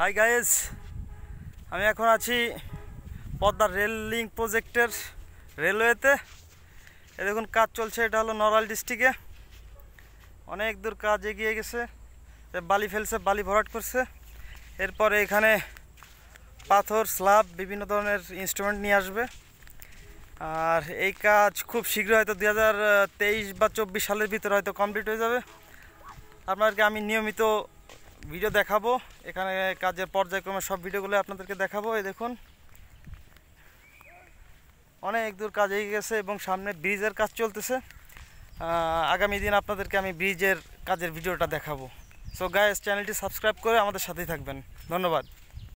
hi guys আমি এখন আছি পদ্মার রেল লিঙ্ক প্রজেক্টের রেলওয়েতে এ দেখুন কাজ চলছে এটা হলো নরাল ডিস্ট্রিক্টে অনেক দূর কাজ এগিয়ে গেছে বালি ফেলছে বালি ভরাট করছে এরপরে এখানে পাথর স্ল্যাব বিভিন্ন ধরনের ইনস্ট্রুমেন্ট নিয়ে আসবে আর এই কাজ খুব শীঘ্র হয়তো দু বা চব্বিশ সালের ভিতরে হয়তো কমপ্লিট হয়ে যাবে আপনাদেরকে আমি নিয়মিত ভিডিও দেখাবো এখানে কাজের পর্যায়ক্রমে সব ভিডিওগুলো আপনাদেরকে দেখাবো এই দেখুন অনেক দূর কাজ এগিয়ে গেছে এবং সামনে ব্রিজের কাজ চলতেছে আগামী দিন আপনাদেরকে আমি ব্রিজের কাজের ভিডিওটা দেখাবো সো গায়েস চ্যানেলটি সাবস্ক্রাইব করে আমাদের সাথেই থাকবেন ধন্যবাদ